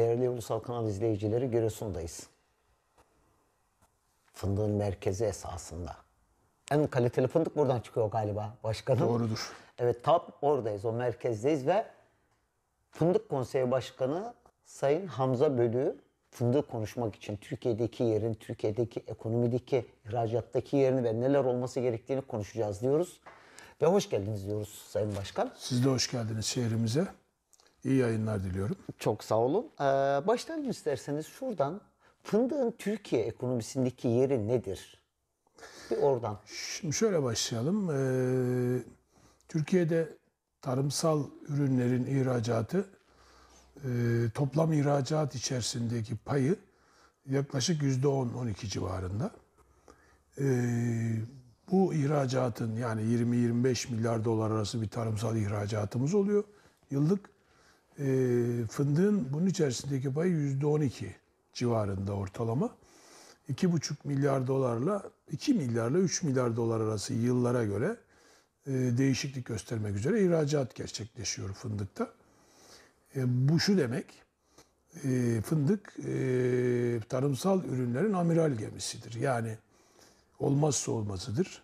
Değerli Ulusal Kanal izleyicileri Giresun'dayız. Fındığın merkezi esasında. En kaliteli fındık buradan çıkıyor galiba başkanım. Doğrudur. Evet tam oradayız o merkezdeyiz ve Fındık Konseyi Başkanı Sayın Hamza Bölü fındığı konuşmak için Türkiye'deki yerin, Türkiye'deki ekonomideki, ihracattaki yerini ve neler olması gerektiğini konuşacağız diyoruz. Ve hoş geldiniz diyoruz Sayın Başkan. Siz de hoş geldiniz şehrimize. İyi yayınlar diliyorum. Çok sağ olun. Ee, başlayalım isterseniz şuradan. Fındığın Türkiye ekonomisindeki yeri nedir? Bir oradan. Şimdi şöyle başlayalım. Ee, Türkiye'de tarımsal ürünlerin ihracatı e, toplam ihracat içerisindeki payı yaklaşık %10-12 civarında. E, bu ihracatın yani 20-25 milyar dolar arası bir tarımsal ihracatımız oluyor yıllık. E, fındığın bunun içerisindeki payı %12 civarında ortalama. 2,5 milyar dolarla 2 milyarla 3 milyar dolar arası yıllara göre e, değişiklik göstermek üzere ihracat gerçekleşiyor fındıkta. E, bu şu demek, e, fındık e, tarımsal ürünlerin amiral gemisidir. Yani olmazsa olmazıdır.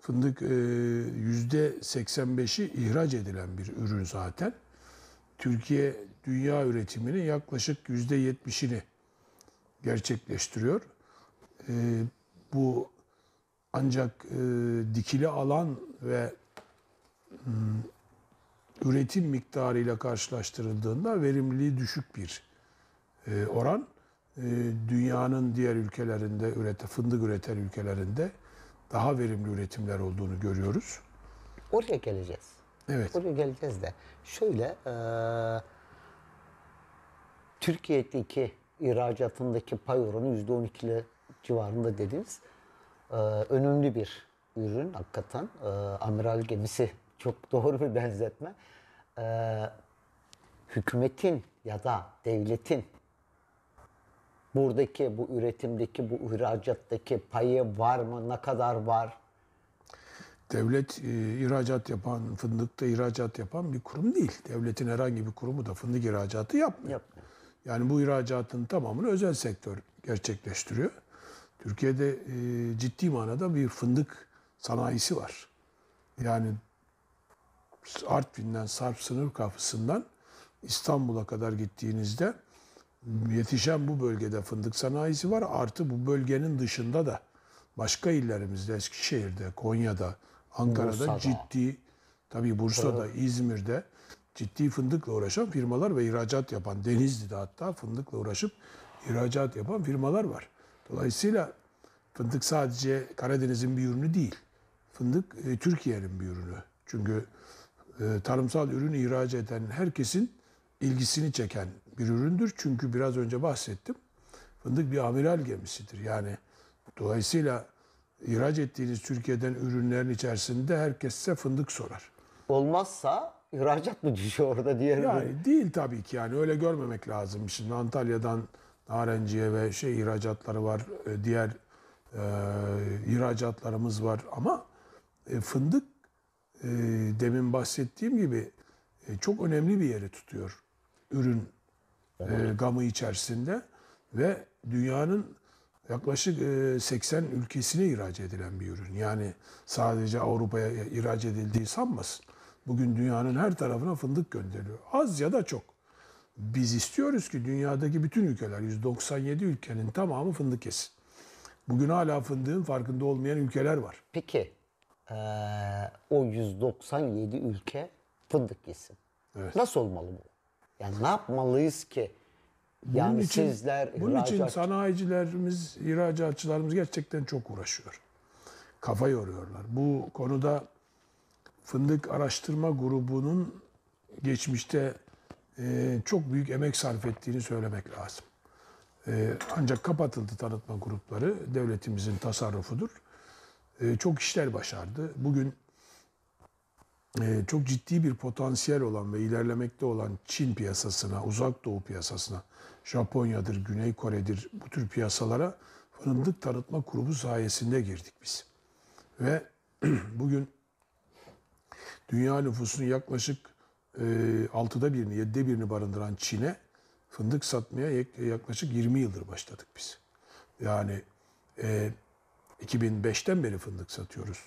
Fındık e, %85'i ihraç edilen bir ürün zaten. Türkiye dünya üretiminin yaklaşık yüzde yetmişini gerçekleştiriyor. E, bu ancak e, dikili alan ve e, üretim ile karşılaştırıldığında verimliliği düşük bir e, oran. E, dünyanın diğer ülkelerinde, ürete, fındık üreten ülkelerinde daha verimli üretimler olduğunu görüyoruz. Oraya geleceğiz. Evet. Oraya geleceğiz de. Şöyle e, Türkiye'deki ihracatındaki pay oranı %12'li civarında dediğimiz e, önemli bir ürün hakikaten. E, amiral gemisi çok doğru bir benzetme. E, hükümetin ya da devletin buradaki bu üretimdeki bu ihracattaki payı var mı ne kadar var devlet e, ihracat yapan, fındıkta ihracat yapan bir kurum değil. Devletin herhangi bir kurumu da fındık ihracatı yapmıyor. yapmıyor. Yani bu ihracatın tamamını özel sektör gerçekleştiriyor. Türkiye'de e, ciddi manada bir fındık sanayisi var. Yani Artvin'den Sarp sınır kapısından İstanbul'a kadar gittiğinizde yetişen bu bölgede fındık sanayisi var. Artı bu bölgenin dışında da başka illerimizde Eskişehir'de, Konya'da, Ankara'da Bursa'da. ciddi, tabii Bursa'da, evet. İzmir'de ciddi fındıkla uğraşan firmalar ve ihracat yapan, Denizli'de hatta fındıkla uğraşıp ihracat yapan firmalar var. Dolayısıyla fındık sadece Karadeniz'in bir ürünü değil. Fındık e, Türkiye'nin bir ürünü. Çünkü e, tarımsal ürünü ihraç eden herkesin ilgisini çeken bir üründür. Çünkü biraz önce bahsettim. Fındık bir amiral gemisidir. Yani dolayısıyla ihraç ettiğiniz Türkiye'den ürünlerin içerisinde herkes size fındık sorar. Olmazsa ihracat mı düşüyor orada diye. Yani değil tabii ki yani öyle görmemek lazım. Şimdi Antalya'dan narenciye ve şey ihracatları var, e, diğer e, ihracatlarımız var ama e, fındık e, demin bahsettiğim gibi e, çok önemli bir yeri tutuyor ürün e, gamı içerisinde ve dünyanın yaklaşık 80 ülkesine ihraç edilen bir ürün. Yani sadece Avrupa'ya ihraç edildiği sanmasın. Bugün dünyanın her tarafına fındık gönderiliyor. Az ya da çok. Biz istiyoruz ki dünyadaki bütün ülkeler, 197 ülkenin tamamı fındık yesin. Bugün hala fındığın farkında olmayan ülkeler var. Peki o 197 ülke fındık yesin. Evet. Nasıl olmalı bu? Yani ne yapmalıyız ki bunun yani için, sizler, bunun için sanayicilerimiz, ihracatçılarımız gerçekten çok uğraşıyor. Kafa yoruyorlar. Bu konuda Fındık Araştırma Grubu'nun geçmişte e, çok büyük emek sarf ettiğini söylemek lazım. E, ancak kapatıldı tanıtma grupları. Devletimizin tasarrufudur. E, çok işler başardı. Bugün e, çok ciddi bir potansiyel olan ve ilerlemekte olan Çin piyasasına, Uzak Doğu piyasasına Japonya'dır, Güney Kore'dir bu tür piyasalara fındık tanıtma grubu sayesinde girdik biz. Ve bugün dünya nüfusunun yaklaşık e, birini, 7'de birini barındıran Çin'e fındık satmaya yaklaşık 20 yıldır başladık biz. Yani e, 2005'ten beri fındık satıyoruz.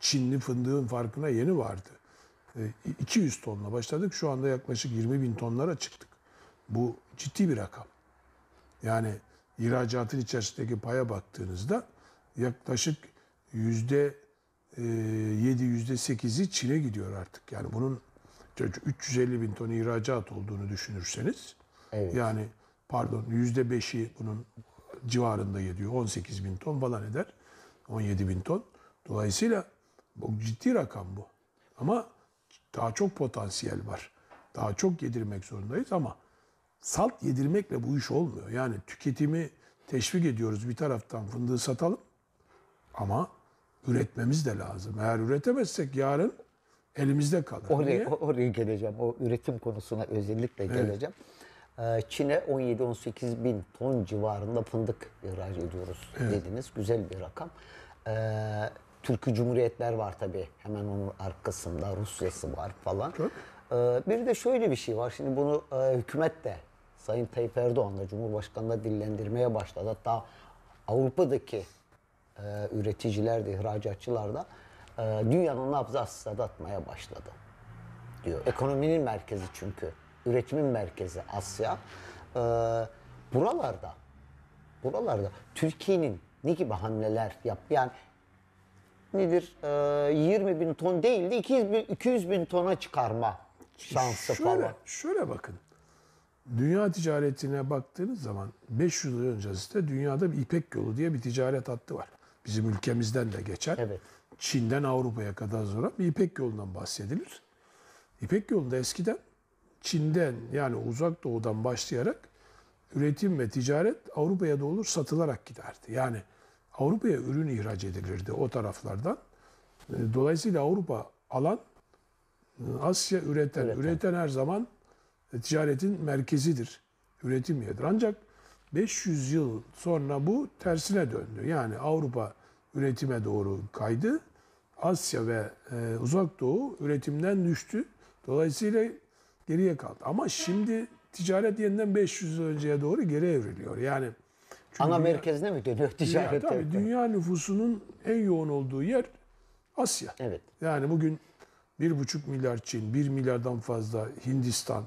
Çinli fındığın farkına yeni vardı. E, 200 tonla başladık. Şu anda yaklaşık 20 bin tonlara çıktık. Bu ciddi bir rakam. Yani ihracatın içerisindeki paya baktığınızda yaklaşık yüzde e, yedi yüzde sekizi Çin'e gidiyor artık. Yani bunun 350 bin ton ihracat olduğunu düşünürseniz evet. yani pardon yüzde beşi bunun civarında yediyor 18 bin ton falan eder. 17 bin ton. Dolayısıyla bu ciddi rakam bu. Ama daha çok potansiyel var. Daha çok yedirmek zorundayız ama salt yedirmekle bu iş olmuyor. Yani tüketimi teşvik ediyoruz bir taraftan fındığı satalım ama üretmemiz de lazım. Eğer üretemezsek yarın elimizde kalır. Oraya, oraya geleceğim. O üretim konusuna özellikle evet. geleceğim. Ee, Çin'e 17-18 bin ton civarında fındık ihraç ediyoruz evet. dediniz. Güzel bir rakam. Ee, Türkü Cumhuriyetler var tabi Hemen onun arkasında Rusya'sı var falan. Çok. Ee, bir de şöyle bir şey var. Şimdi bunu e, hükümet de Sayın Tayyip Erdoğan'la Cumhurbaşkanı'na dillendirmeye başladı. Hatta Avrupa'daki e, üreticiler de, ihracatçılar da e, dünyanın nabzı atmaya başladı diyor. Ekonominin merkezi çünkü. Üretimin merkezi Asya. E, buralarda, buralarda Türkiye'nin ne gibi hamleler yap? Yani nedir? E, 20 bin ton değil de 200 bin, 200 bin tona çıkarma şansı şöyle, falan. Şöyle bakın. Dünya ticaretine baktığınız zaman 500 yıl öncesinde dünyada bir İpek yolu diye bir ticaret hattı var. Bizim ülkemizden de geçer. Evet. Çin'den Avrupa'ya kadar sonra bir İpek yolundan bahsedilir. İpek yolunda eskiden Çin'den yani uzak doğudan başlayarak üretim ve ticaret Avrupa'ya da olur satılarak giderdi. Yani Avrupa'ya ürün ihraç edilirdi o taraflardan. E, dolayısıyla Avrupa alan, e, Asya üreten, üreten, üreten her zaman e, ticaretin merkezidir, üretim yeridir. Ancak 500 yıl sonra bu tersine döndü. Yani Avrupa üretime doğru kaydı. Asya ve e, Uzak Doğu üretimden düştü. Dolayısıyla geriye kaldı. Ama şimdi ticaret yeniden 500 yıl önceye doğru geri evriliyor. Yani ana dünya, merkezine mi dönüyor ticaret? tabii, dünya nüfusunun en yoğun olduğu yer Asya. Evet. Yani bugün 1,5 milyar Çin, 1 milyardan fazla Hindistan,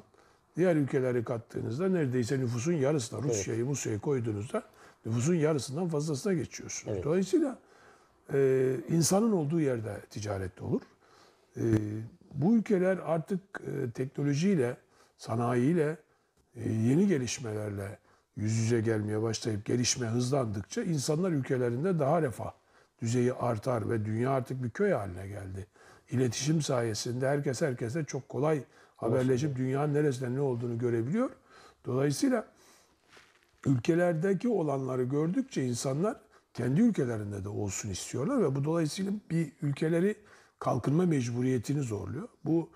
Diğer ülkeleri kattığınızda neredeyse nüfusun yarısına Rusya'yı, evet. Musya'yı koyduğunuzda nüfusun yarısından fazlasına geçiyorsunuz. Evet. Dolayısıyla e, insanın olduğu yerde ticaret de olur. E, bu ülkeler artık e, teknolojiyle, sanayiyle, e, yeni gelişmelerle yüz yüze gelmeye başlayıp gelişme hızlandıkça insanlar ülkelerinde daha refah düzeyi artar ve dünya artık bir köy haline geldi. İletişim sayesinde herkes herkese çok kolay haberleşip dünyanın neresinden ne olduğunu görebiliyor. Dolayısıyla ülkelerdeki olanları gördükçe insanlar kendi ülkelerinde de olsun istiyorlar ve bu dolayısıyla bir ülkeleri kalkınma mecburiyetini zorluyor. Bu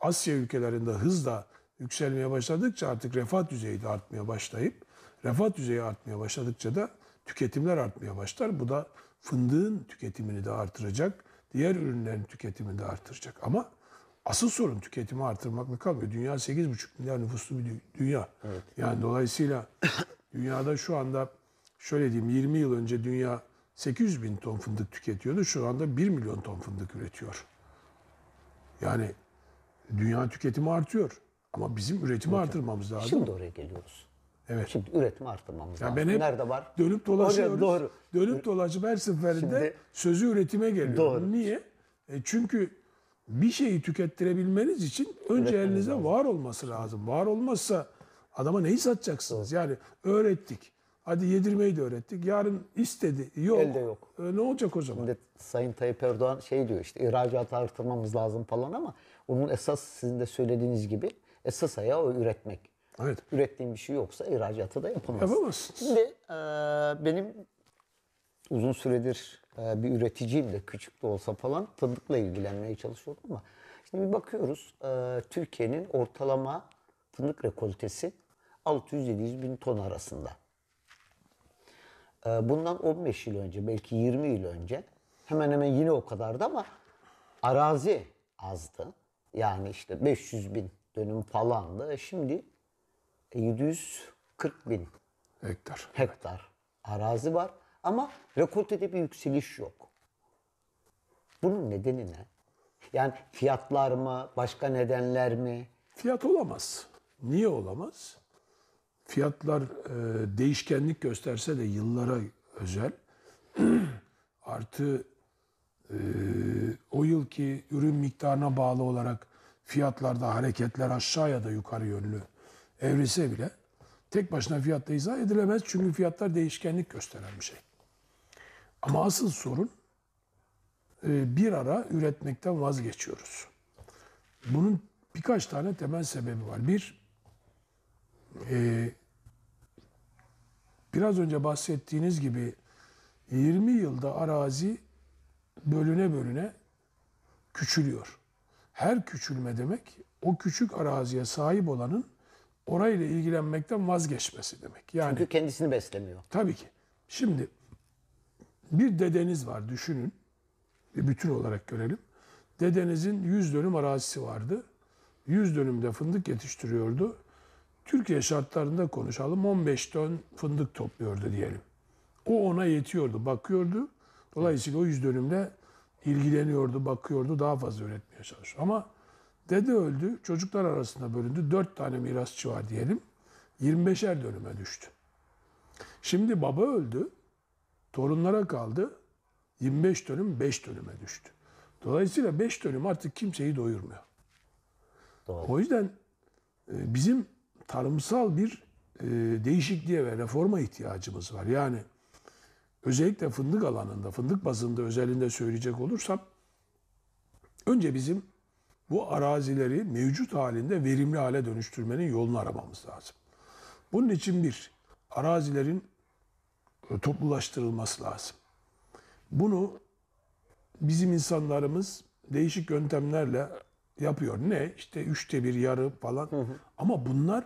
Asya ülkelerinde hızla yükselmeye başladıkça artık refah düzeyi de artmaya başlayıp refah düzeyi artmaya başladıkça da tüketimler artmaya başlar. Bu da fındığın tüketimini de artıracak, diğer ürünlerin tüketimini de artıracak. Ama Asıl sorun tüketimi artırmak mı kalmıyor? Dünya 8,5 milyar nüfuslu bir dünya. Evet. Yani dolayısıyla dünyada şu anda şöyle diyeyim 20 yıl önce dünya 800 bin ton fındık tüketiyordu. Şu anda 1 milyon ton fındık üretiyor. Yani dünya tüketimi artıyor. Ama bizim üretimi Üretim. artırmamız lazım. Şimdi oraya geliyoruz. Evet. Şimdi üretimi artırmamız yani lazım. Nerede var? Dönüp dolaşıyoruz. Oraya doğru. Dönüp dolaşıp her seferinde Şimdi, sözü üretime geliyor. Doğru. Niye? E çünkü bir şeyi tükettirebilmeniz için önce elinize lazım. var olması lazım. Var olmazsa adama neyi satacaksınız? Evet. Yani öğrettik. Hadi yedirmeyi de öğrettik. Yarın istedi. Yok. Elde yok. E, ne olacak o zaman? Şimdi Sayın Tayyip Erdoğan şey diyor işte ihracatı artırmamız lazım falan ama onun esas sizin de söylediğiniz gibi esas ayağı o üretmek. Evet. Ürettiğin bir şey yoksa ihracatı da yapamaz. Yapamazsın. Şimdi e, benim uzun süredir ee, bir üreticiyim de küçük de olsa falan fındıkla ilgilenmeye çalışıyordum ama şimdi bir bakıyoruz e, Türkiye'nin ortalama fındık rekoltesi 600-700 bin ton arasında. Ee, bundan 15 yıl önce belki 20 yıl önce hemen hemen yine o kadardı ama arazi azdı. Yani işte 500 bin dönüm falandı. Şimdi 740 e, bin hektar, hektar arazi var. Ama rekoltede bir yükseliş yok. Bunun nedeni ne? Yani fiyatlar mı, başka nedenler mi? Fiyat olamaz. Niye olamaz? Fiyatlar e, değişkenlik gösterse de yıllara özel. Artı e, o yılki ürün miktarına bağlı olarak fiyatlarda hareketler aşağıya da yukarı yönlü evrilse bile tek başına fiyatta izah edilemez. Çünkü fiyatlar değişkenlik gösteren bir şey. Ama asıl sorun e, bir ara üretmekten vazgeçiyoruz. Bunun birkaç tane temel sebebi var. Bir, e, biraz önce bahsettiğiniz gibi 20 yılda arazi bölüne bölüne küçülüyor. Her küçülme demek o küçük araziye sahip olanın orayla ilgilenmekten vazgeçmesi demek. Yani, Çünkü kendisini beslemiyor. Tabii ki. Şimdi bir dedeniz var düşünün. Bir bütün olarak görelim. Dedenizin 100 dönüm arazisi vardı. 100 dönümde fındık yetiştiriyordu. Türkiye şartlarında konuşalım 15 ton fındık topluyordu diyelim. O ona yetiyordu, bakıyordu. Dolayısıyla o 100 dönümde ilgileniyordu, bakıyordu, daha fazla üretmeye çalışıyor. Ama dede öldü, çocuklar arasında bölündü. 4 tane mirasçı var diyelim. 25'er dönüme düştü. Şimdi baba öldü. Torunlara kaldı. 25 dönüm 5 dönüme düştü. Dolayısıyla 5 dönüm artık kimseyi doyurmuyor. Doğru. O yüzden e, bizim tarımsal bir e, değişikliğe ve reforma ihtiyacımız var. Yani özellikle fındık alanında, fındık bazında özelinde söyleyecek olursam önce bizim bu arazileri mevcut halinde verimli hale dönüştürmenin yolunu aramamız lazım. Bunun için bir, arazilerin toplulaştırılması lazım. Bunu bizim insanlarımız değişik yöntemlerle yapıyor. Ne? İşte üçte bir yarı falan. Hı hı. Ama bunlar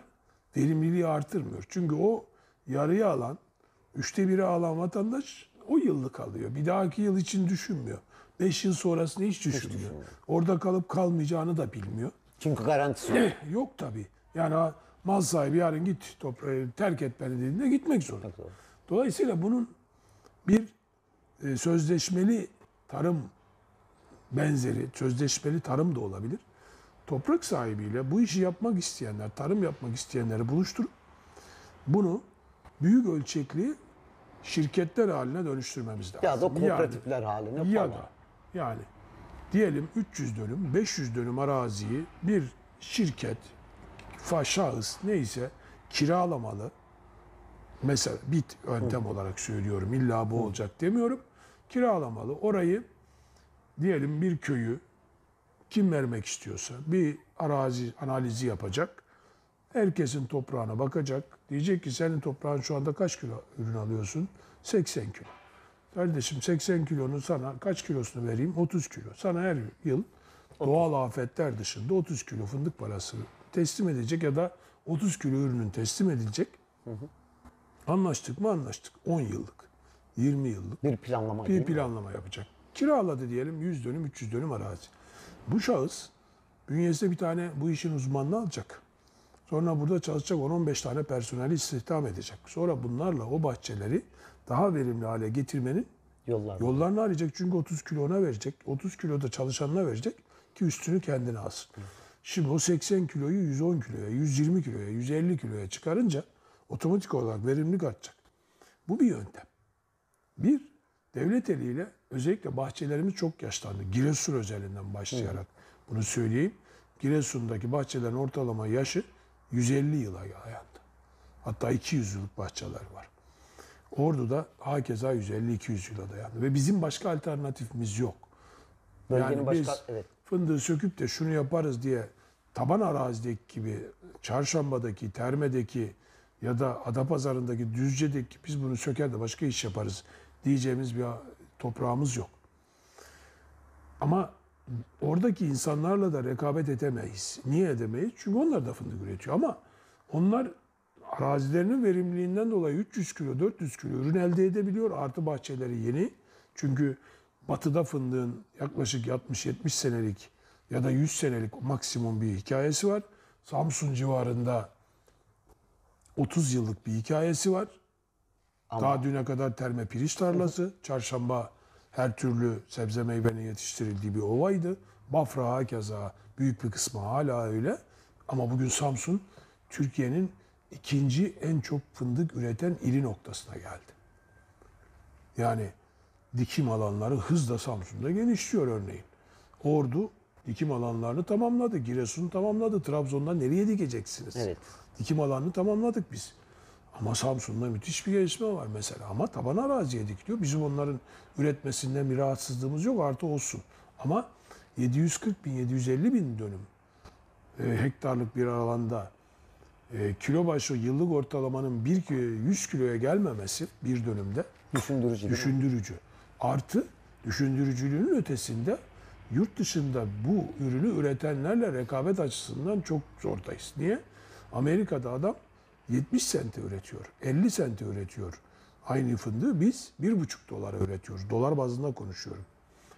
verimliliği artırmıyor. Çünkü o yarıya alan, üçte biri alan vatandaş o yıllık alıyor. Bir dahaki yıl için düşünmüyor. Beş yıl sonrasını hiç düşünmüyor. Hiç düşünmüyor. Orada kalıp kalmayacağını da bilmiyor. Çünkü garantisi yok. Eh, yok tabii. Yani mal sahibi yarın git toprağı terk et beni dediğinde gitmek zorunda. Tabii. Dolayısıyla bunun bir e, sözleşmeli tarım benzeri, sözleşmeli tarım da olabilir. Toprak sahibiyle bu işi yapmak isteyenler, tarım yapmak isteyenleri buluşturup bunu büyük ölçekli şirketler haline dönüştürmemiz lazım. Ya da kooperatifler yani, haline falan. Ya da yani diyelim 300 dönüm, 500 dönüm araziyi bir şirket, şahıs neyse kiralamalı Mesela bit yöntem olarak söylüyorum. illa bu olacak demiyorum. Kiralamalı. Orayı diyelim bir köyü kim vermek istiyorsa bir arazi analizi yapacak. Herkesin toprağına bakacak. Diyecek ki senin toprağın şu anda kaç kilo ürün alıyorsun? 80 kilo. Kardeşim 80 kilonu sana kaç kilosunu vereyim? 30 kilo. Sana her yıl doğal afetler dışında 30 kilo fındık parası teslim edecek ya da 30 kilo ürünün teslim edilecek. Hı hı. Anlaştık mı anlaştık. 10 yıllık, 20 yıllık. Bir planlama. Bir planlama mi? yapacak. Kiraladı diyelim 100 dönüm, 300 dönüm arazi. Bu şahıs bünyesinde bir tane bu işin uzmanını alacak. Sonra burada çalışacak 10-15 tane personeli istihdam edecek. Sonra bunlarla o bahçeleri daha verimli hale getirmenin yollarını, yollarını arayacak. Çünkü 30 kilo ona verecek. 30 kilo da çalışanına verecek ki üstünü kendine alsın. Şimdi o 80 kiloyu 110 kiloya, 120 kiloya, 150 kiloya çıkarınca otomatik olarak verimlilik artacak. Bu bir yöntem. Bir, devlet eliyle özellikle bahçelerimiz çok yaşlandı. Giresun özelinden başlayarak evet. bunu söyleyeyim. Giresun'daki bahçelerin ortalama yaşı 150 yıla dayandı. Hatta 200 yıllık bahçeler var. Ordu'da hakeza 150-200 yıla dayandı. Ve bizim başka alternatifimiz yok. Bölgenin yani başka, biz evet. fındığı söküp de şunu yaparız diye taban arazideki gibi Çarşamba'daki, Terme'deki ya da Adapazarı'ndaki Düzce'deki biz bunu söker de başka iş yaparız diyeceğimiz bir toprağımız yok. Ama oradaki insanlarla da rekabet edemeyiz. Niye edemeyiz? Çünkü onlar da fındık üretiyor ama onlar arazilerinin verimliliğinden dolayı 300 kilo, 400 kilo ürün elde edebiliyor. Artı bahçeleri yeni. Çünkü batıda fındığın yaklaşık 60-70 senelik ya da 100 senelik maksimum bir hikayesi var. Samsun civarında 30 yıllık bir hikayesi var. Ama. Daha düne kadar terme pirinç tarlası, çarşamba her türlü sebze meyvenin yetiştirildiği bir ovaydı. Bafra hakeza büyük bir kısmı hala öyle. Ama bugün Samsun Türkiye'nin ikinci en çok fındık üreten ili noktasına geldi. Yani dikim alanları hızla Samsun'da genişliyor örneğin. Ordu dikim alanlarını tamamladı. Giresun'u tamamladı. Trabzon'dan nereye dikeceksiniz? Evet. Dikim alanını tamamladık biz. Ama Samsun'da müthiş bir gelişme var mesela. Ama taban araziye dikiliyor. Bizim onların üretmesinden bir rahatsızlığımız yok. Artı olsun. Ama 740 bin, 750 bin dönüm e, hektarlık bir alanda e, kilo başı yıllık ortalamanın bir 100 kiloya gelmemesi bir dönümde düşündürücü. Düşündürücü. Artı düşündürücülüğünün ötesinde yurt dışında bu ürünü üretenlerle rekabet açısından çok zordayız. Niye? Amerika'da adam 70 sente üretiyor, 50 sente üretiyor. Aynı fındığı biz 1,5 dolara üretiyoruz. Dolar bazında konuşuyorum.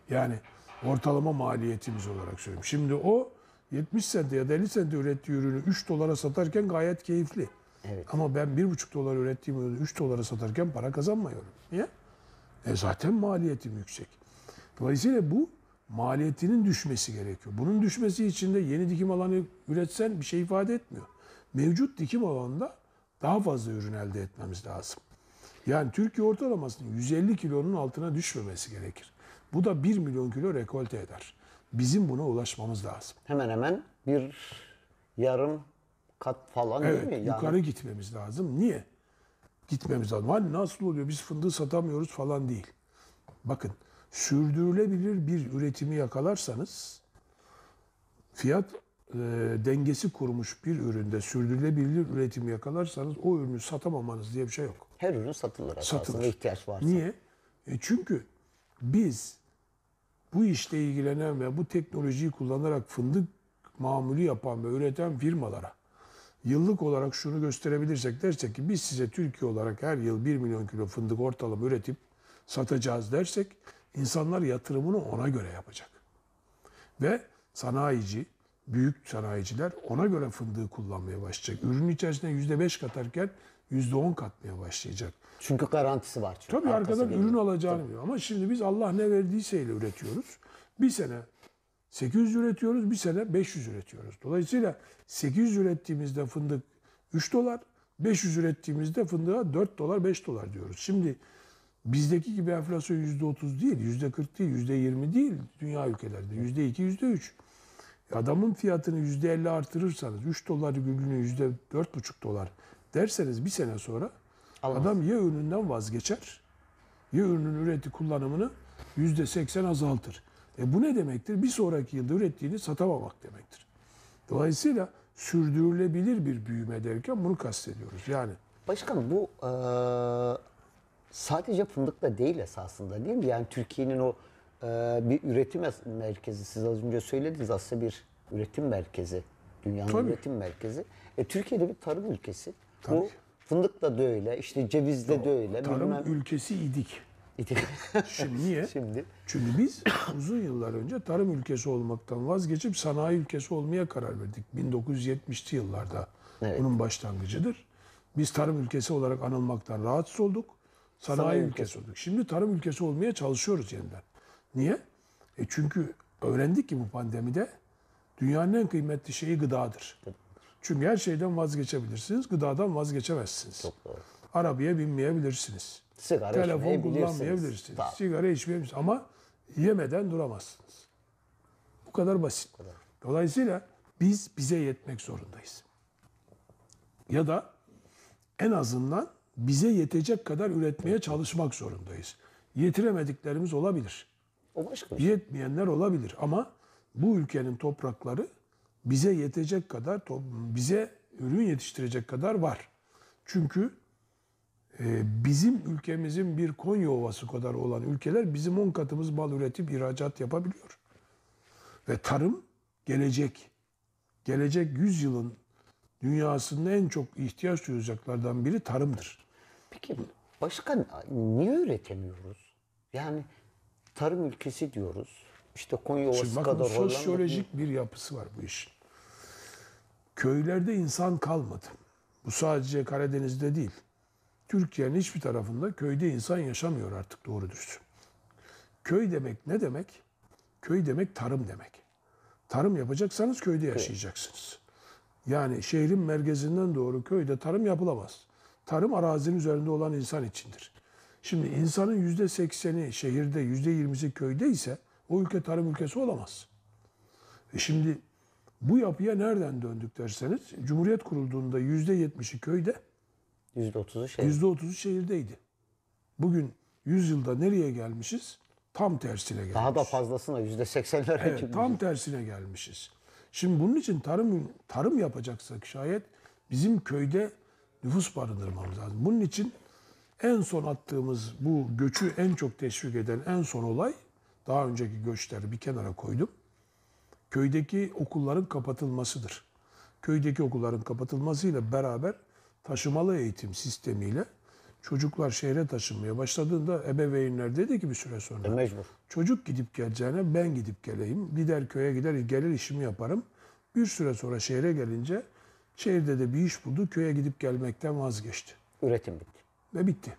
Yani ortalama maliyetimiz olarak söylüyorum. Şimdi o 70 sente ya da 50 sente ürettiği ürünü 3 dolara satarken gayet keyifli. Evet. Ama ben 1,5 dolar ürettiğim ürünü 3 dolara satarken para kazanmıyorum. Niye? E zaten maliyetim yüksek. Dolayısıyla bu maliyetinin düşmesi gerekiyor. Bunun düşmesi için de yeni dikim alanı üretsen bir şey ifade etmiyor. Mevcut dikim alanında daha fazla ürün elde etmemiz lazım. Yani Türkiye ortalamasının 150 kilonun altına düşmemesi gerekir. Bu da 1 milyon kilo rekolte eder. Bizim buna ulaşmamız lazım. Hemen hemen bir yarım kat falan evet, değil mi? Yani... Yukarı gitmemiz lazım. Niye? Gitmemiz lazım. Hani nasıl oluyor biz fındığı satamıyoruz falan değil. Bakın sürdürülebilir bir üretimi yakalarsanız fiyat e, dengesi kurmuş bir üründe sürdürülebilir üretimi yakalarsanız o ürünü satamamanız diye bir şey yok. Her ürün satılır satılır. ihtiyaç varsa. Niye? E çünkü biz bu işle ilgilenen ve bu teknolojiyi kullanarak fındık mamulü yapan ve üreten firmalara yıllık olarak şunu gösterebilirsek dersek ki biz size Türkiye olarak her yıl 1 milyon kilo fındık ortalama üretip satacağız dersek İnsanlar yatırımını ona göre yapacak. Ve sanayici, büyük sanayiciler ona göre fındığı kullanmaya başlayacak. Ürünün içerisinde yüzde beş katarken yüzde on katmaya başlayacak. Çünkü garantisi var. Çünkü. Tabii Arkası arkadan geliyor. ürün alacağını biliyor. Ama şimdi biz Allah ne verdiyseyle üretiyoruz. Bir sene 800 üretiyoruz, bir sene 500 üretiyoruz. Dolayısıyla 800 ürettiğimizde fındık 3 dolar, 500 ürettiğimizde fındığa 4 dolar, 5 dolar diyoruz. Şimdi Bizdeki gibi enflasyon yüzde otuz değil, yüzde kırk değil, yüzde yirmi değil dünya ülkelerde Yüzde iki, yüzde üç. Adamın fiyatını yüzde elli artırırsanız, üç doları günlüğüne yüzde dört buçuk dolar derseniz bir sene sonra Alamaz. adam ya ürününden vazgeçer, ya ürünün üreti kullanımını yüzde seksen azaltır. E bu ne demektir? Bir sonraki yılda ürettiğini satamamak demektir. Dolayısıyla sürdürülebilir bir büyüme derken bunu kastediyoruz. Yani Başkanım bu sadece fındıkla değil esasında değil mi? Yani Türkiye'nin o e, bir üretim merkezi siz az önce söylediniz aslında bir üretim merkezi. Dünyanın Tabii. üretim merkezi. E, Türkiye'de bir tarım ülkesi. Tabii. Bu fındıkla da öyle, işte cevizde Yo, de öyle. Tarım bilmem... ülkesi idik. Şimdi niye? Şimdi. Çünkü biz uzun yıllar önce tarım ülkesi olmaktan vazgeçip sanayi ülkesi olmaya karar verdik. 1970'li yıllarda evet. bunun başlangıcıdır. Biz tarım ülkesi olarak anılmaktan rahatsız olduk sanayi, sanayi ülkesi, olduk. Şimdi tarım ülkesi olmaya çalışıyoruz yeniden. Niye? E çünkü öğrendik ki bu pandemide dünyanın en kıymetli şeyi gıdadır. Çünkü her şeyden vazgeçebilirsiniz, gıdadan vazgeçemezsiniz. Çok doğru. Arabaya binmeyebilirsiniz. Sigara Telefon kullanmayabilirsiniz. Tamam. Sigara içmeyebilirsiniz ama yemeden duramazsınız. Bu kadar basit. Bu kadar. Dolayısıyla biz bize yetmek zorundayız. Ya da en azından bize yetecek kadar üretmeye çalışmak zorundayız. Yetiremediklerimiz olabilir. O başka şey. Yetmeyenler olabilir ama bu ülkenin toprakları bize yetecek kadar, bize ürün yetiştirecek kadar var. Çünkü e, bizim ülkemizin bir Konya Ovası kadar olan ülkeler bizim 10 katımız bal üretip ihracat yapabiliyor. Ve tarım gelecek. Gelecek 100 yılın dünyasında en çok ihtiyaç duyacaklardan biri tarımdır. Peki başka niye üretemiyoruz? Yani tarım ülkesi diyoruz. İşte Konya Ovası bakın, kadar sosyolojik bir yapısı var bu işin. Köylerde insan kalmadı. Bu sadece Karadeniz'de değil. Türkiye'nin hiçbir tarafında köyde insan yaşamıyor artık doğru dürüst. Köy demek ne demek? Köy demek tarım demek. Tarım yapacaksanız köyde yaşayacaksınız. Yani şehrin merkezinden doğru köyde tarım yapılamaz. Tarım arazinin üzerinde olan insan içindir. Şimdi insanın yüzde sekseni şehirde, yüzde yirmisi köyde ise o ülke tarım ülkesi olamaz. E şimdi bu yapıya nereden döndük derseniz, Cumhuriyet kurulduğunda yüzde yetmişi köyde, yüzde otuzu şehir. şehirdeydi. Bugün yüzyılda nereye gelmişiz? Tam tersine gelmişiz. Daha da fazlasına yüzde seksenlere evet, Tam tersine gelmişiz. Şimdi bunun için tarım tarım yapacaksak şayet bizim köyde nüfus barındırmamız lazım. Bunun için en son attığımız bu göçü en çok teşvik eden en son olay daha önceki göçleri bir kenara koydum. Köydeki okulların kapatılmasıdır. Köydeki okulların kapatılmasıyla beraber taşımalı eğitim sistemiyle Çocuklar şehre taşınmaya başladığında ebeveynler dedi ki bir süre sonra. E mecbur. Çocuk gidip geleceğine ben gidip geleyim. Gider köye gider gelir işimi yaparım. Bir süre sonra şehre gelince şehirde de bir iş buldu. Köye gidip gelmekten vazgeçti. Üretim bitti. Ve bitti.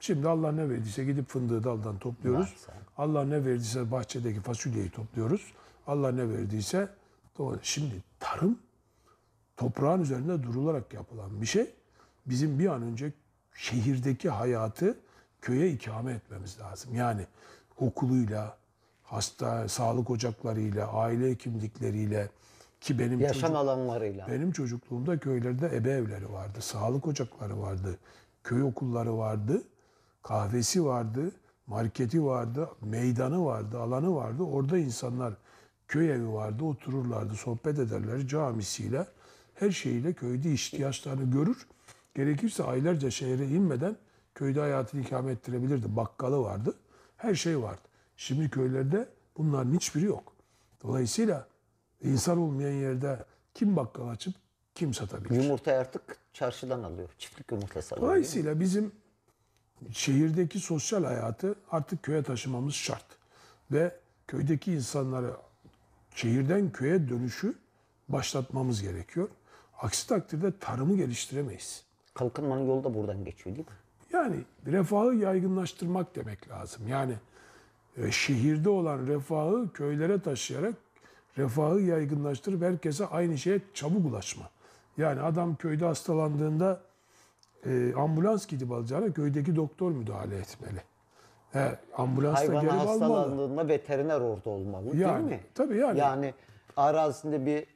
Şimdi Allah ne verdiyse gidip fındığı daldan topluyoruz. Varsa. Allah ne verdiyse bahçedeki fasulyeyi topluyoruz. Allah ne verdiyse şimdi tarım toprağın üzerinde durularak yapılan bir şey. Bizim bir an önce şehirdeki hayatı köye ikame etmemiz lazım. Yani okuluyla, hasta sağlık ocaklarıyla, aile hekimlikleriyle ki benim yaşam çocuk, alanlarıyla. Benim çocukluğumda köylerde ebe evleri vardı, sağlık ocakları vardı, köy okulları vardı, kahvesi vardı, marketi vardı, meydanı vardı, alanı vardı. Orada insanlar köy evi vardı, otururlardı, sohbet ederler camisiyle, her şeyiyle köyde ihtiyaçlarını görür Gerekirse aylarca şehre inmeden köyde hayatını ikame ettirebilirdi. Bakkalı vardı. Her şey vardı. Şimdi köylerde bunların hiçbiri yok. Dolayısıyla insan olmayan yerde kim bakkal açıp kim satabilir? Yumurta artık çarşıdan alıyor. Çiftlik yumurtası alıyor. Dolayısıyla bizim şehirdeki sosyal hayatı artık köye taşımamız şart. Ve köydeki insanları şehirden köye dönüşü başlatmamız gerekiyor. Aksi takdirde tarımı geliştiremeyiz kalkınmanın yolu da buradan geçiyor değil mi? Yani refahı yaygınlaştırmak demek lazım. Yani e, şehirde olan refahı köylere taşıyarak refahı yaygınlaştırıp herkese aynı şeye çabuk ulaşma. Yani adam köyde hastalandığında e, ambulans gidip alacağına köydeki doktor müdahale etmeli. He, ambulans Hayvan da gelip hastalandığında veteriner orada olmalı yani, değil mi? Tabii yani. Yani arazisinde bir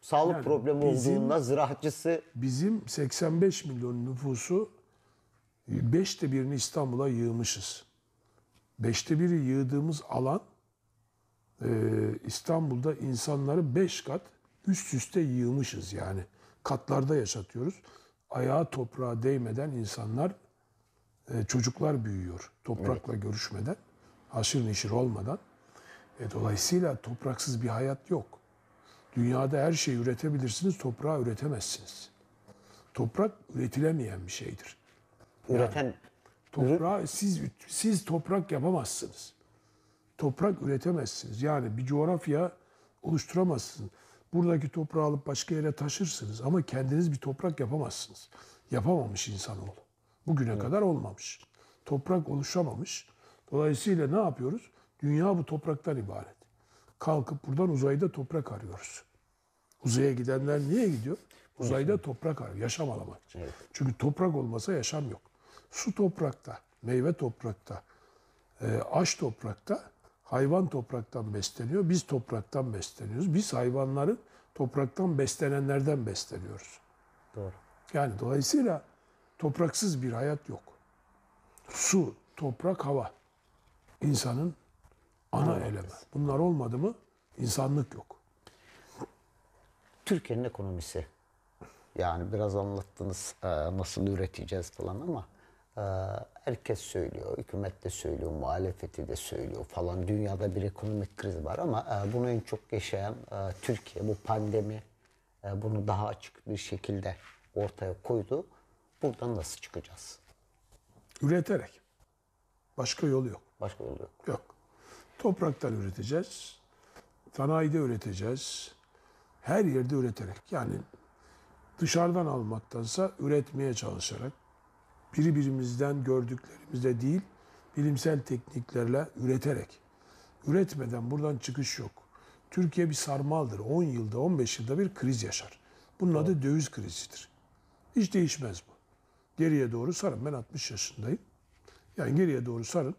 sağlık yani problemi bizim, olduğunda ziraatçısı... Bizim 85 milyon nüfusu beşte birini İstanbul'a yığmışız. Beşte biri yığdığımız alan e, İstanbul'da insanları beş kat üst üste yığmışız yani. Katlarda yaşatıyoruz. Ayağı toprağa değmeden insanlar, e, çocuklar büyüyor. Toprakla evet. görüşmeden, haşır neşir olmadan. E, dolayısıyla topraksız bir hayat yok. Dünyada her şeyi üretebilirsiniz, toprağı üretemezsiniz. Toprak üretilemeyen bir şeydir. Yani Üreten toprağı siz siz toprak yapamazsınız. Toprak üretemezsiniz. Yani bir coğrafya oluşturamazsınız. Buradaki toprağı alıp başka yere taşırsınız ama kendiniz bir toprak yapamazsınız. Yapamamış insanoğlu. Bugüne evet. kadar olmamış. Toprak oluşamamış. Dolayısıyla ne yapıyoruz? Dünya bu topraktan ibaret. Kalkıp buradan uzayda toprak arıyoruz. Uzaya gidenler niye gidiyor? Uzayda toprak arıyor. Yaşam alamak için. Evet. Çünkü toprak olmasa yaşam yok. Su toprakta, meyve toprakta, e, aş toprakta, hayvan topraktan besleniyor. Biz topraktan besleniyoruz. Biz hayvanları topraktan beslenenlerden besleniyoruz. Doğru. Yani dolayısıyla topraksız bir hayat yok. Su, toprak, hava. insanın. Ana evet. eleme. Bunlar olmadı mı insanlık yok. Türkiye'nin ekonomisi. Yani biraz anlattınız e, nasıl üreteceğiz falan ama e, herkes söylüyor, hükümet de söylüyor, muhalefeti de söylüyor falan. Dünyada bir ekonomik kriz var ama e, bunu en çok yaşayan Türkiye. Bu pandemi bunu daha açık bir şekilde ortaya koydu. Buradan nasıl çıkacağız? Üreterek. Başka yolu yok. Başka yolu yok. Yok. Topraktan üreteceğiz. Sanayide üreteceğiz. Her yerde üreterek. Yani dışarıdan almaktansa üretmeye çalışarak birbirimizden gördüklerimizle değil, bilimsel tekniklerle üreterek. Üretmeden buradan çıkış yok. Türkiye bir sarmaldır. 10 yılda, 15 yılda bir kriz yaşar. Bunun evet. adı döviz krizidir. Hiç değişmez bu. Geriye doğru sarın. Ben 60 yaşındayım. Yani geriye doğru sarın.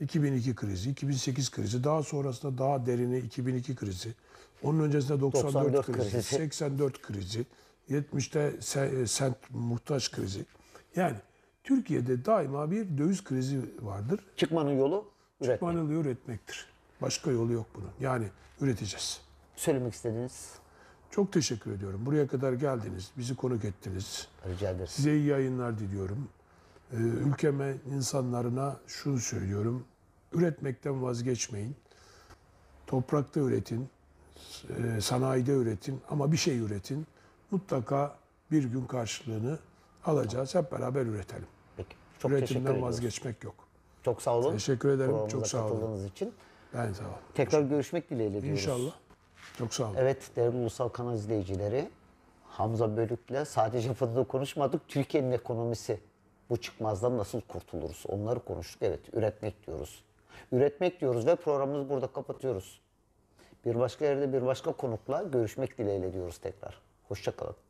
2002 krizi, 2008 krizi, daha sonrasında daha derini 2002 krizi, onun öncesinde 94, 94 krizi, krizi, 84 krizi, 70'te e, sent muhtaç krizi. Yani Türkiye'de daima bir döviz krizi vardır. Çıkmanın yolu üretmek. Çıkmanın yolu üretmektir. Başka yolu yok bunun. Yani üreteceğiz. Söylemek istediniz. Çok teşekkür ediyorum. Buraya kadar geldiniz, bizi konuk ettiniz. Rica ederim. Size iyi yayınlar diliyorum. Ee, ülkeme, insanlarına şunu söylüyorum. Üretmekten vazgeçmeyin. Toprakta üretin, e, sanayide üretin ama bir şey üretin. Mutlaka bir gün karşılığını alacağız. Hep beraber üretelim. Peki. Çok Üretimden vazgeçmek yok. Çok sağ olun. Teşekkür ederim. çok sağ olun. için. Ben sağ olun. Tekrar görüşmek dileğiyle diyoruz. İnşallah. Çok sağ olun. Evet değerli ulusal kanal izleyicileri. Hamza Bölük'le sadece fındığı konuşmadık. Türkiye'nin ekonomisi bu çıkmazdan nasıl kurtuluruz? Onları konuştuk. Evet, üretmek diyoruz. Üretmek diyoruz ve programımızı burada kapatıyoruz. Bir başka yerde bir başka konukla görüşmek dileğiyle diyoruz tekrar. Hoşçakalın.